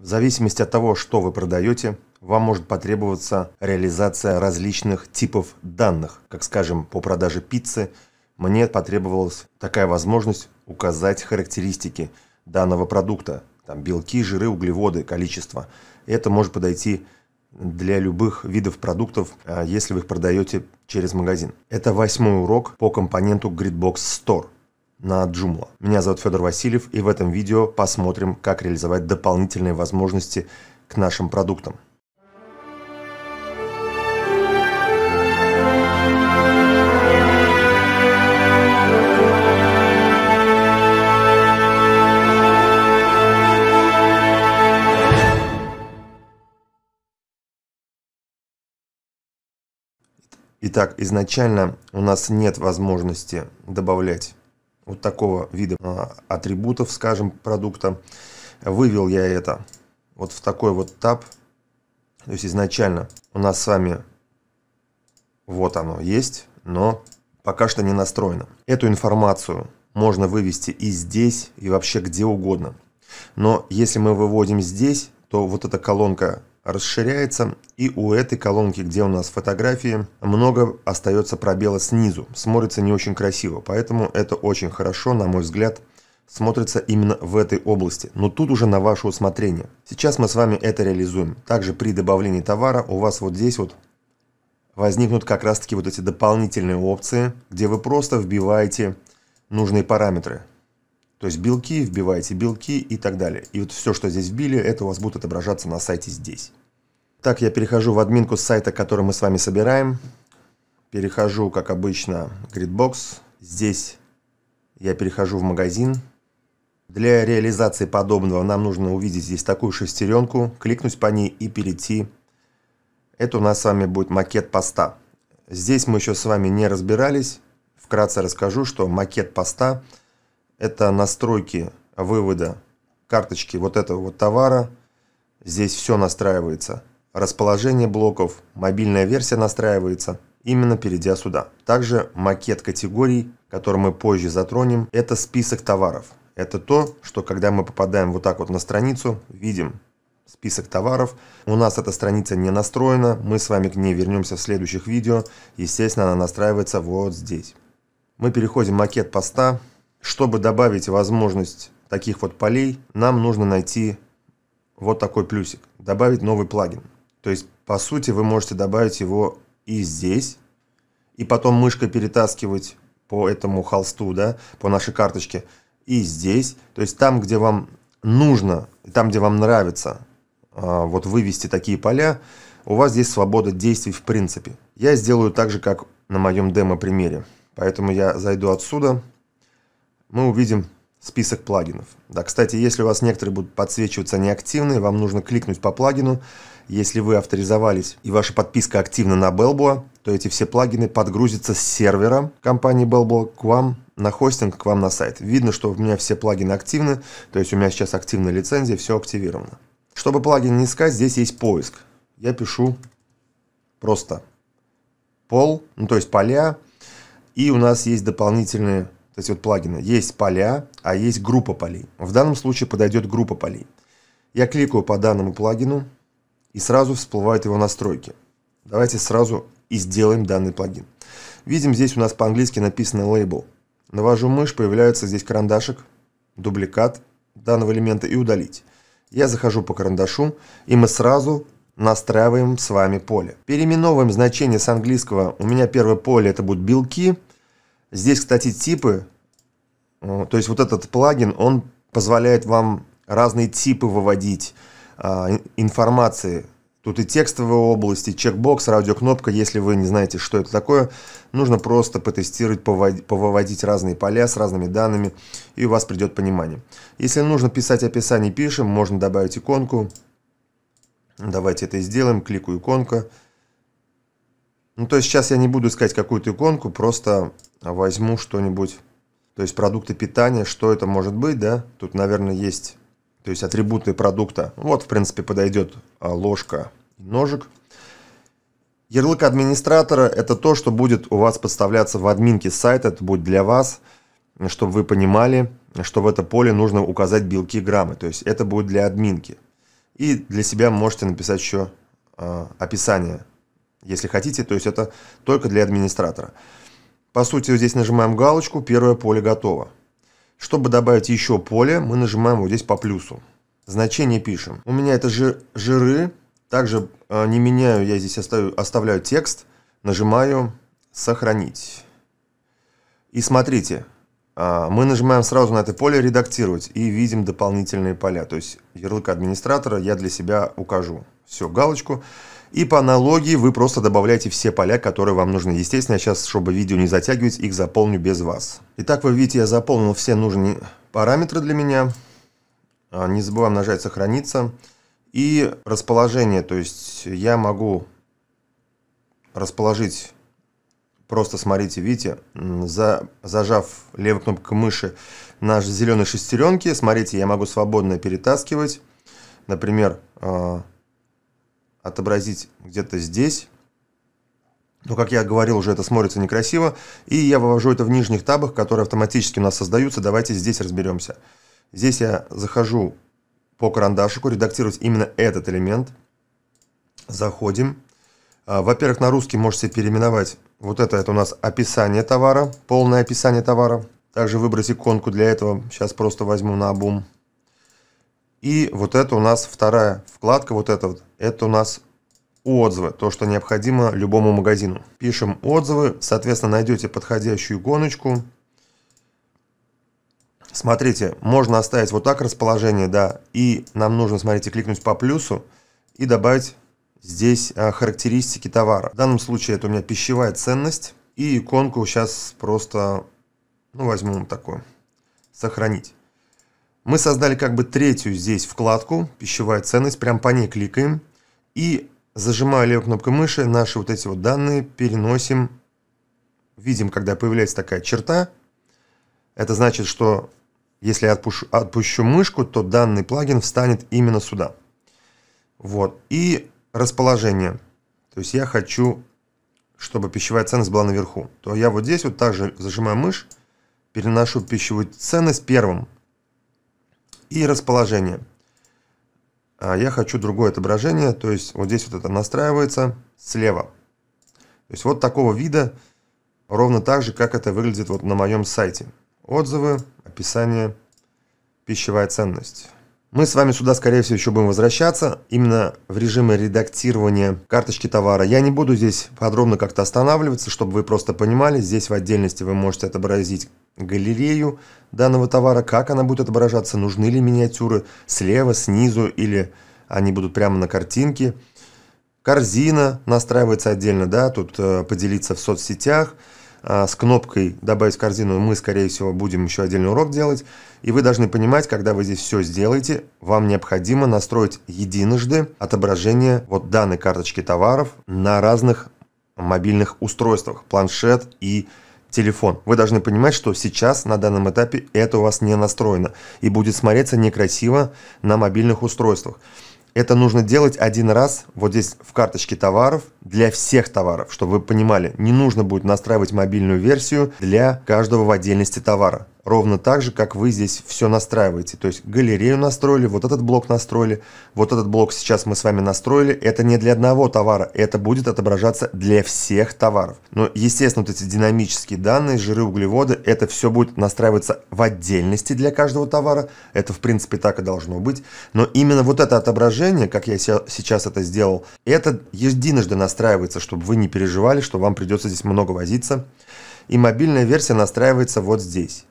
В зависимости от того, что вы продаете, вам может потребоваться реализация различных типов данных. Как скажем, по продаже пиццы мне потребовалась такая возможность указать характеристики данного продукта. Там белки, жиры, углеводы, количество. Это может подойти для любых видов продуктов, а, если вы их продаете через магазин. Это восьмой урок по компоненту Gridbox Store – на Joomla. Меня зовут Федор Васильев, и в этом видео посмотрим, как реализовать дополнительные возможности к нашим продуктам. Итак, изначально у нас нет возможности добавлять вот такого вида а, атрибутов, скажем, продукта. Вывел я это вот в такой вот таб. То есть изначально у нас с вами вот оно есть, но пока что не настроено. Эту информацию можно вывести и здесь, и вообще где угодно. Но если мы выводим здесь, то вот эта колонка расширяется, и у этой колонки, где у нас фотографии, много остается пробела снизу, смотрится не очень красиво, поэтому это очень хорошо, на мой взгляд, смотрится именно в этой области, но тут уже на ваше усмотрение. Сейчас мы с вами это реализуем. Также при добавлении товара у вас вот здесь вот возникнут как раз таки вот эти дополнительные опции, где вы просто вбиваете нужные параметры. То есть белки, вбиваете белки и так далее. И вот все, что здесь вбили, это у вас будет отображаться на сайте здесь. Так, я перехожу в админку сайта, который мы с вами собираем. Перехожу, как обычно, Gridbox. Здесь я перехожу в магазин. Для реализации подобного нам нужно увидеть здесь такую шестеренку, кликнуть по ней и перейти. Это у нас с вами будет макет поста. Здесь мы еще с вами не разбирались. Вкратце расскажу, что макет поста – это настройки вывода карточки вот этого вот товара. Здесь все настраивается. Расположение блоков, мобильная версия настраивается, именно перейдя сюда. Также макет категорий, который мы позже затронем, это список товаров. Это то, что когда мы попадаем вот так вот на страницу, видим список товаров. У нас эта страница не настроена, мы с вами к ней вернемся в следующих видео. Естественно, она настраивается вот здесь. Мы переходим в макет поста, чтобы добавить возможность таких вот полей, нам нужно найти вот такой плюсик. Добавить новый плагин. То есть, по сути, вы можете добавить его и здесь, и потом мышкой перетаскивать по этому холсту, да, по нашей карточке, и здесь. То есть там, где вам нужно, там, где вам нравится а, вот вывести такие поля, у вас здесь свобода действий в принципе. Я сделаю так же, как на моем демо-примере. Поэтому я зайду отсюда, мы увидим список плагинов. Да, кстати, если у вас некоторые будут подсвечиваться неактивные, вам нужно кликнуть по плагину. Если вы авторизовались и ваша подписка активна на Belboa, то эти все плагины подгрузятся с сервера компании Belboa к вам на хостинг, к вам на сайт. Видно, что у меня все плагины активны, то есть у меня сейчас активная лицензия, все активировано. Чтобы плагин не искать, здесь есть поиск. Я пишу просто пол, ну то есть поля, и у нас есть дополнительные эти вот плагины, есть поля, а есть группа полей. В данном случае подойдет группа полей. Я кликаю по данному плагину, и сразу всплывают его настройки. Давайте сразу и сделаем данный плагин. Видим, здесь у нас по-английски написано label. Навожу мышь, появляется здесь карандашик, дубликат данного элемента и удалить. Я захожу по карандашу, и мы сразу настраиваем с вами поле. Переименовываем значение с английского. У меня первое поле это будут белки – Здесь, кстати, типы, ну, то есть вот этот плагин, он позволяет вам разные типы выводить а, информации. Тут и текстовые области, чекбокс, радиокнопка. Если вы не знаете, что это такое, нужно просто потестировать, повыводить разные поля с разными данными, и у вас придет понимание. Если нужно писать описание, пишем, можно добавить иконку. Давайте это и сделаем. Кликаю иконка. Ну, то есть сейчас я не буду искать какую-то иконку, просто возьму что-нибудь, то есть продукты питания, что это может быть, да? Тут, наверное, есть, то есть атрибуты продукта. Вот, в принципе, подойдет а, ложка и ножик. Ярлык администратора – это то, что будет у вас подставляться в админке сайта, это будет для вас, чтобы вы понимали, что в это поле нужно указать белки граммы, то есть это будет для админки. И для себя можете написать еще э, описание, если хотите, то есть это только для администратора. По сути, здесь нажимаем галочку, первое поле готово. Чтобы добавить еще поле, мы нажимаем вот здесь по плюсу. Значение пишем. У меня это жир, жиры, также э, не меняю, я здесь оставлю, оставляю текст, нажимаю «Сохранить». И смотрите, э, мы нажимаем сразу на это поле «Редактировать» и видим дополнительные поля. То есть ярлык администратора я для себя укажу. Все, галочку. И по аналогии вы просто добавляете все поля, которые вам нужны. Естественно, я сейчас, чтобы видео не затягивать, их заполню без вас. Итак, вы видите, я заполнил все нужные параметры для меня. А, не забываем нажать «Сохраниться». И расположение, то есть я могу расположить, просто смотрите, видите, за, зажав левой кнопкой мыши на зеленые шестеренки, смотрите, я могу свободно перетаскивать, например, а, отобразить где-то здесь. Но, как я говорил, уже это смотрится некрасиво. И я вывожу это в нижних табах, которые автоматически у нас создаются. Давайте здесь разберемся. Здесь я захожу по карандашику, редактировать именно этот элемент. Заходим. А, во-первых, на русский можете переименовать. Вот это, это у нас описание товара, полное описание товара. Также выбрать иконку для этого. Сейчас просто возьму на обум. И вот это у нас вторая вкладка, вот это вот, это у нас отзывы, то, что необходимо любому магазину. Пишем отзывы, соответственно, найдете подходящую гоночку. Смотрите, можно оставить вот так расположение, да, и нам нужно, смотрите, кликнуть по плюсу и добавить здесь а, характеристики товара. В данном случае это у меня пищевая ценность и иконку сейчас просто, ну, возьму вот такую, сохранить. Мы создали как бы третью здесь вкладку, пищевая ценность, прям по ней кликаем. И зажимая левой кнопкой мыши, наши вот эти вот данные переносим. Видим, когда появляется такая черта. Это значит, что если я отпущу, отпущу мышку, то данный плагин встанет именно сюда. Вот. И расположение. То есть я хочу, чтобы пищевая ценность была наверху. То я вот здесь вот также зажимаю мышь, переношу пищевую ценность первым. И расположение. А, я хочу другое отображение, то есть вот здесь вот это настраивается слева. То есть вот такого вида, ровно так же, как это выглядит вот на моем сайте. Отзывы, описание, пищевая ценность. Мы с вами сюда, скорее всего, еще будем возвращаться, именно в режиме редактирования карточки товара. Я не буду здесь подробно как-то останавливаться, чтобы вы просто понимали. Здесь в отдельности вы можете отобразить галерею данного товара, как она будет отображаться, нужны ли миниатюры слева, снизу или они будут прямо на картинке. Корзина настраивается отдельно, да, тут э, поделиться в соцсетях – а, с кнопкой «Добавить в корзину» мы, скорее всего, будем еще отдельный урок делать. И вы должны понимать, когда вы здесь все сделаете, вам необходимо настроить единожды отображение вот данной карточки товаров на разных мобильных устройствах, планшет и телефон. Вы должны понимать, что сейчас на данном этапе это у вас не настроено и будет смотреться некрасиво на мобильных устройствах. Это нужно делать один раз вот здесь в карточке товаров для всех товаров, чтобы вы понимали, не нужно будет настраивать мобильную версию для каждого в отдельности товара ровно так же, как вы здесь все настраиваете. То есть галерею настроили, вот этот блок настроили, вот этот блок сейчас мы с вами настроили. Это не для одного товара, это будет отображаться для всех товаров. Но, естественно, вот эти динамические данные, жиры, углеводы, это все будет настраиваться в отдельности для каждого товара. Это, в принципе, так и должно быть. Но именно вот это отображение, как я сейчас это сделал, это единожды настраивается, чтобы вы не переживали, что вам придется здесь много возиться. И мобильная версия настраивается вот здесь.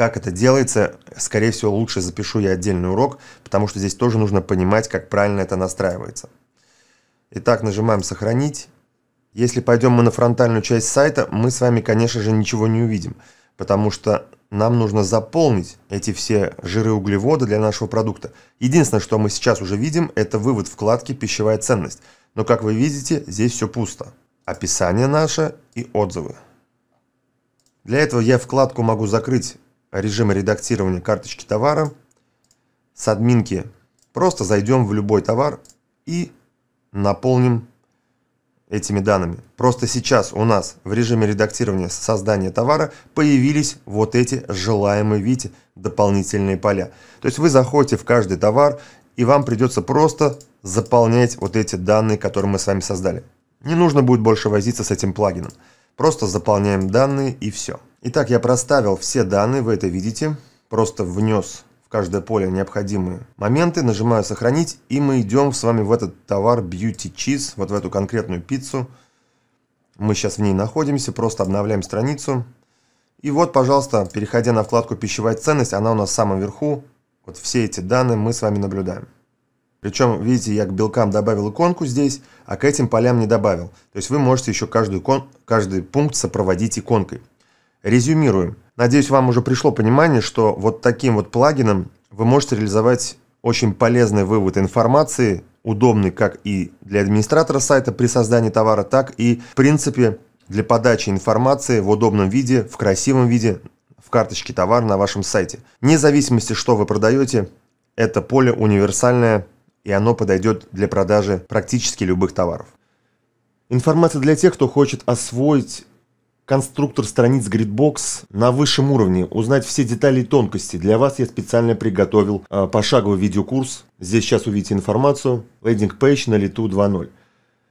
Как это делается, скорее всего, лучше запишу я отдельный урок, потому что здесь тоже нужно понимать, как правильно это настраивается. Итак, нажимаем «Сохранить». Если пойдем мы на фронтальную часть сайта, мы с вами, конечно же, ничего не увидим, потому что нам нужно заполнить эти все жиры углеводы для нашего продукта. Единственное, что мы сейчас уже видим, это вывод вкладки «Пищевая ценность». Но, как вы видите, здесь все пусто. Описание наше и отзывы. Для этого я вкладку могу закрыть режима редактирования карточки товара. С админки просто зайдем в любой товар и наполним этими данными. Просто сейчас у нас в режиме редактирования создания товара появились вот эти желаемые, видите, дополнительные поля. То есть вы заходите в каждый товар, и вам придется просто заполнять вот эти данные, которые мы с вами создали. Не нужно будет больше возиться с этим плагином. Просто заполняем данные и все. Итак, я проставил все данные, вы это видите. Просто внес в каждое поле необходимые моменты, нажимаю сохранить, и мы идем с вами в этот товар Beauty Cheese, вот в эту конкретную пиццу. Мы сейчас в ней находимся, просто обновляем страницу. И вот, пожалуйста, переходя на вкладку «Пищевая ценность», она у нас в самом верху. Вот все эти данные мы с вами наблюдаем. Причем, видите, я к белкам добавил иконку здесь, а к этим полям не добавил. То есть вы можете еще каждую икон, каждый пункт сопроводить иконкой. Резюмируем. Надеюсь, вам уже пришло понимание, что вот таким вот плагином вы можете реализовать очень полезный вывод информации, удобный как и для администратора сайта при создании товара, так и, в принципе, для подачи информации в удобном виде, в красивом виде, в карточке товара на вашем сайте. Вне зависимости, что вы продаете, это поле универсальное и оно подойдет для продажи практически любых товаров. Информация для тех, кто хочет освоить конструктор страниц Gridbox на высшем уровне, узнать все детали и тонкости. Для вас я специально приготовил э, пошаговый видеокурс. Здесь сейчас увидите информацию. Лендинг пейдж на лету 2.0